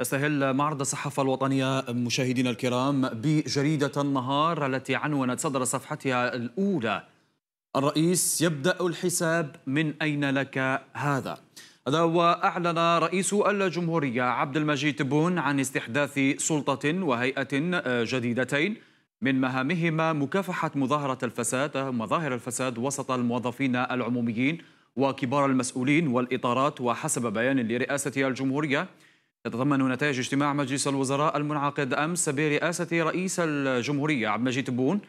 يستهل معرض الصحافة الوطنية مشاهدينا الكرام بجريدة النهار التي عنونت صدر صفحتها الأولى الرئيس يبدأ الحساب من أين لك هذا؟ هذا وأعلن رئيس الجمهورية عبد المجيد تبون عن استحداث سلطة وهيئة جديدتين من مهامهما مكافحة مظاهرة الفساد مظاهر الفساد وسط الموظفين العموميين وكبار المسؤولين والإطارات وحسب بيان لرئاسة الجمهورية يتضمن نتائج اجتماع مجلس الوزراء المنعقد أمس برئاسة رئيس الجمهورية عبد المجيد تبون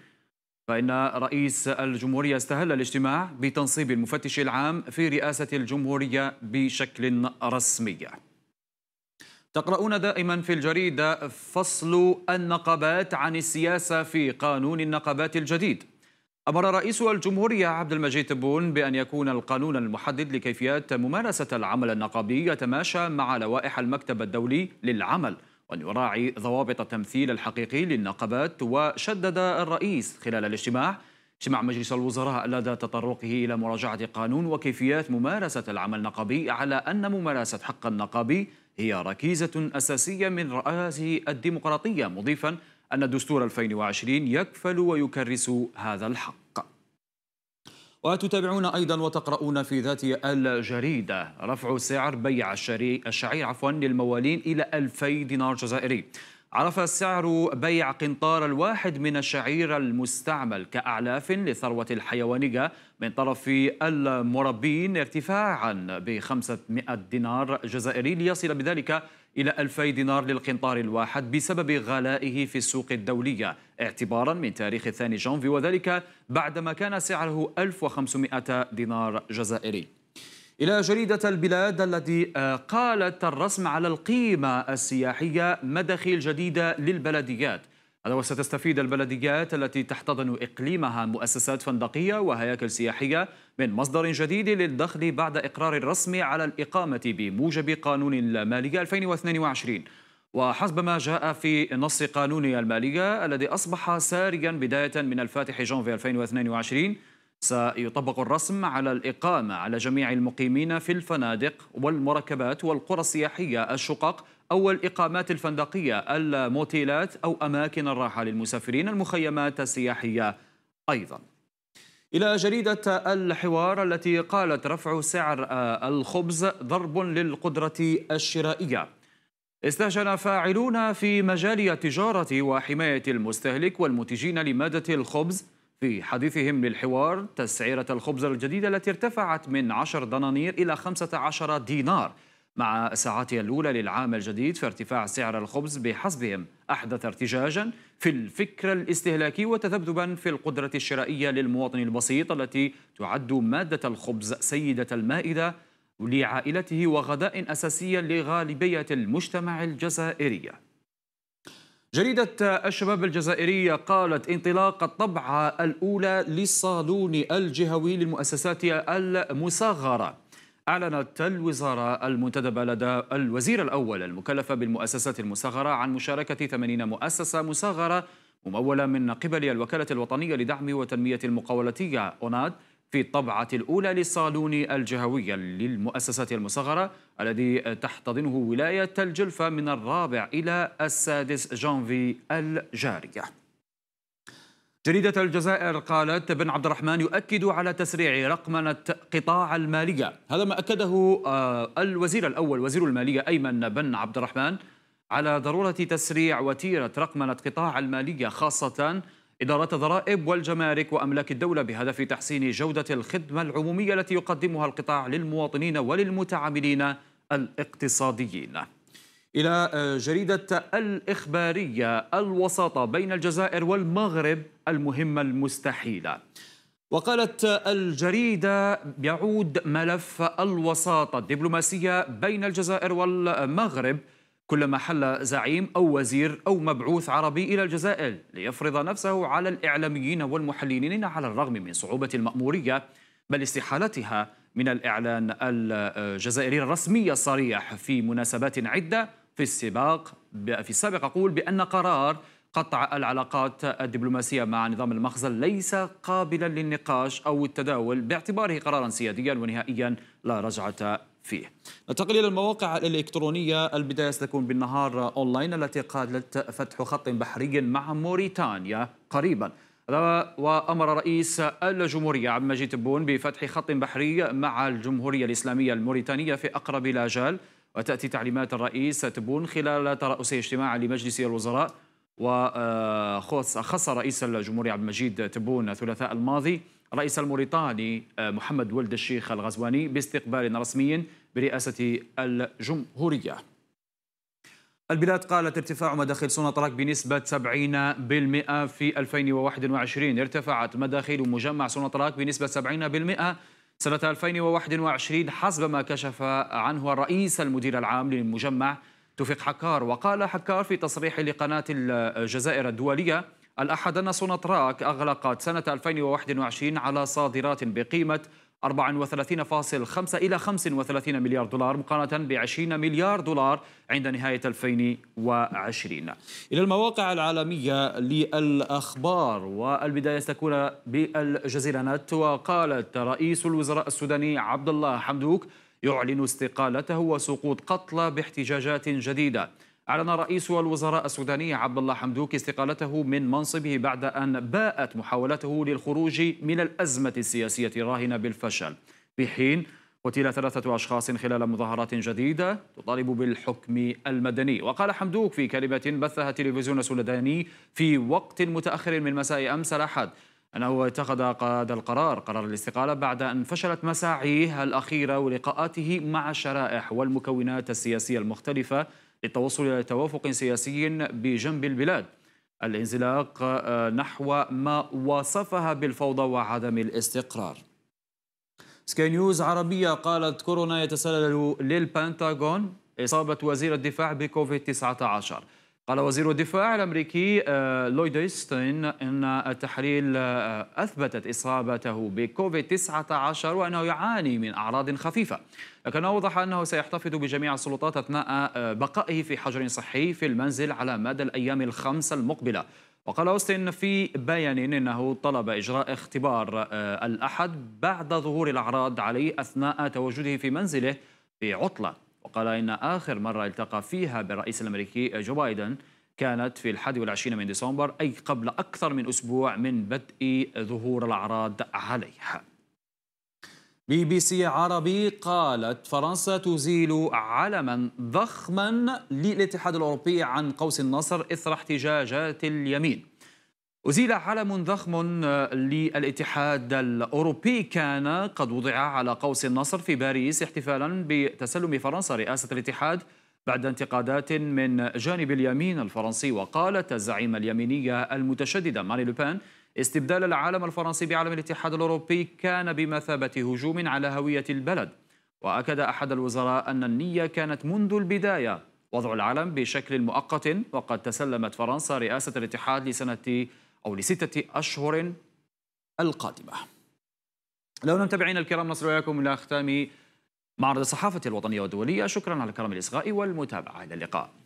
فإن رئيس الجمهورية استهل الاجتماع بتنصيب المفتش العام في رئاسة الجمهورية بشكل رسمي تقرؤون دائما في الجريدة فصل النقابات عن السياسة في قانون النقابات الجديد أمر رئيس الجمهورية عبد المجيد تبون بأن يكون القانون المحدد لكيفيات ممارسة العمل النقابي يتماشى مع لوائح المكتب الدولي للعمل وأن يراعي ضوابط التمثيل الحقيقي للنقابات وشدد الرئيس خلال الاجتماع اجتماع مجلس الوزراء لدى تطرقه إلى مراجعة قانون وكيفيات ممارسة العمل النقابي على أن ممارسة حق النقابي هي ركيزة أساسية من رئاسه الديمقراطية مضيفاً أن دستور 2020 يكفل ويكرس هذا الحق وتتابعون أيضا وتقرؤون في ذات الجريدة رفع سعر بيع الشعير عفوا للموالين إلى 2000 دينار جزائري عرف سعر بيع قنطار الواحد من الشعير المستعمل كأعلاف للثروة الحيوانية من طرف المربين ارتفاعا ب 500 دينار جزائري ليصل بذلك إلى 2000 دينار للقنطار الواحد بسبب غلائه في السوق الدولية اعتبارا من تاريخ الثاني جانفي وذلك بعدما كان سعره 1500 دينار جزائري إلى جريدة البلاد التي آه، قالت الرسم على القيمة السياحية مداخيل جديدة للبلديات هذا وستستفيد البلديات التي تحتضن إقليمها مؤسسات فندقية وهياكل سياحية من مصدر جديد للدخل بعد إقرار الرسمي على الإقامة بموجب قانون المالية 2022 وحسب ما جاء في نص قانون المالية الذي أصبح ساريا بداية من الفاتح جانفي 2022 سيطبق الرسم على الإقامة على جميع المقيمين في الفنادق والمركبات والقرى السياحية الشقق أو الإقامات الفندقية الموتيلات أو أماكن الراحة للمسافرين المخيمات السياحية أيضا إلى جريدة الحوار التي قالت رفع سعر آه، الخبز ضرب للقدرة الشرائية استهجن فاعلون في مجال التجارة وحماية المستهلك والمنتجين لمادة الخبز في حديثهم للحوار تسعيرة الخبز الجديدة التي ارتفعت من 10 دنانير إلى 15 دينار مع ساعاتها الأولى للعام الجديد فارتفاع سعر الخبز بحسبهم أحدث ارتجاجا في الفكر الاستهلاكي وتذبذبا في القدرة الشرائية للمواطن البسيط التي تعد مادة الخبز سيدة المائدة لعائلته وغداء أساسيا لغالبية المجتمع الجزائري جريدة الشباب الجزائرية قالت انطلاق الطبعة الأولى للصالون الجهوي للمؤسسات المصغرة أعلنت الوزارة المنتدبة لدى الوزير الأول المكلف بالمؤسسات المصغرة عن مشاركة 80 مؤسسة مصغرة ممولة من قبل الوكالة الوطنية لدعم وتنمية المقاولتية أوناد في الطبعة الأولى للصالون الجهوي للمؤسسة المصغرة الذي تحتضنه ولاية الجلفة من الرابع إلى السادس جانفي الجارية جريدة الجزائر قالت بن عبد الرحمن يؤكد على تسريع رقمنة قطاع المالية هذا ما أكده آه، الوزير الأول وزير المالية أيمن بن عبد الرحمن على ضرورة تسريع وتيرة رقمنة قطاع المالية خاصة إدارة الضرائب والجمارك وأملاك الدولة بهدف تحسين جودة الخدمة العمومية التي يقدمها القطاع للمواطنين وللمتعاملين الاقتصاديين إلى جريدة الإخبارية الوساطة بين الجزائر والمغرب المهمة المستحيلة وقالت الجريدة يعود ملف الوساطة الدبلوماسية بين الجزائر والمغرب كلما حل زعيم أو وزير أو مبعوث عربي إلى الجزائر ليفرض نفسه على الإعلاميين والمحللين على الرغم من صعوبة المأمورية بل استحالتها من الإعلان الجزائري الرسمي الصريح في مناسبات عدة في السباق في السابق أقول بأن قرار قطع العلاقات الدبلوماسية مع نظام المخزن ليس قابلا للنقاش أو التداول باعتباره قرارا سياديا ونهائيا لا رجعة فيه ننتقل إلى المواقع الإلكترونية البداية ستكون بالنهار أونلاين التي قالت فتح خط بحري مع موريتانيا قريبا وأمر رئيس الجمهورية عبد المجيد تبون بفتح خط بحري مع الجمهورية الإسلامية الموريتانية في أقرب الآجال وتأتي تعليمات الرئيس تبون خلال ترأس اجتماع لمجلس الوزراء وخص آه، رئيس الجمهورية عبد المجيد تبون الثلاثاء الماضي الرئيس الموريتاني آه، محمد ولد الشيخ الغزواني باستقبال رسمي برئاسة الجمهورية البلاد قالت ارتفاع مداخل مداخيل طراك بنسبة 70% في 2021 ارتفعت مداخل مجمع طراك بنسبة 70% سنة 2021 حسب ما كشف عنه الرئيس المدير العام للمجمع توفيق حكار وقال حكار في تصريح لقناة الجزائر الدولية الأحد أن سوناتراك أغلقت سنة 2021 على صادرات بقيمة 34.5 إلى 35 مليار دولار مقارنة ب 20 مليار دولار عند نهاية 2020 إلى المواقع العالمية للأخبار والبداية ستكون بالجزيرة نت وقالت رئيس الوزراء السوداني عبد الله حمدوك يعلن استقالته وسقوط قتلى باحتجاجات جديدة أعلن رئيس الوزراء السوداني عبد الله حمدوك استقالته من منصبه بعد أن باءت محاولته للخروج من الأزمة السياسية الراهنة بالفشل في حين قتل ثلاثة أشخاص خلال مظاهرات جديدة تطالب بالحكم المدني وقال حمدوك في كلمة بثها تلفزيون السوداني في وقت متأخر من مساء أمس الأحد أنه اتخذ قاد القرار قرار الاستقالة بعد أن فشلت مساعيه الأخيرة ولقاءاته مع الشرائح والمكونات السياسية المختلفة للتوصل إلى توافق سياسي بجنب البلاد الانزلاق آه، نحو ما وصفها بالفوضى وعدم الاستقرار سكاي نيوز عربية قالت كورونا يتسلل للبنتاغون إصابة وزير الدفاع بكوفيد-19 قال وزير الدفاع الامريكي آه، لويد ايستين ان التحليل آه، اثبتت اصابته بكوفيد 19 وانه يعاني من اعراض خفيفه لكن اوضح انه سيحتفظ بجميع السلطات اثناء آه، بقائه في حجر صحي في المنزل على مدى الايام الخمسه المقبله وقال أوستن في بيان أنه طلب إجراء اختبار الأحد بعد ظهور الأعراض عليه أثناء تواجده في منزله في عطلة وقال إن آخر مرة التقى فيها بالرئيس الأمريكي جو بايدن كانت في الحادي والعشرين من ديسمبر أي قبل أكثر من أسبوع من بدء ظهور الأعراض عليها بي بي سي عربي قالت فرنسا تزيل علما ضخما للاتحاد الأوروبي عن قوس النصر إثر احتجاجات اليمين أزيل علم ضخم للاتحاد الأوروبي كان قد وضع على قوس النصر في باريس احتفالا بتسلم فرنسا رئاسة الاتحاد بعد انتقادات من جانب اليمين الفرنسي وقالت الزعيمة اليمينية المتشددة ماري لوبان استبدال العالم الفرنسي بعلم الاتحاد الأوروبي كان بمثابة هجوم على هوية البلد وأكد أحد الوزراء أن النية كانت منذ البداية وضع العلم بشكل مؤقت وقد تسلمت فرنسا رئاسة الاتحاد لسنة أو لستة أشهر القادمة لو متابعينا الكرام نصل إليكم إلى ختام معرض الصحافة الوطنية والدولية شكرا على كرم الإصغاء والمتابعة إلى اللقاء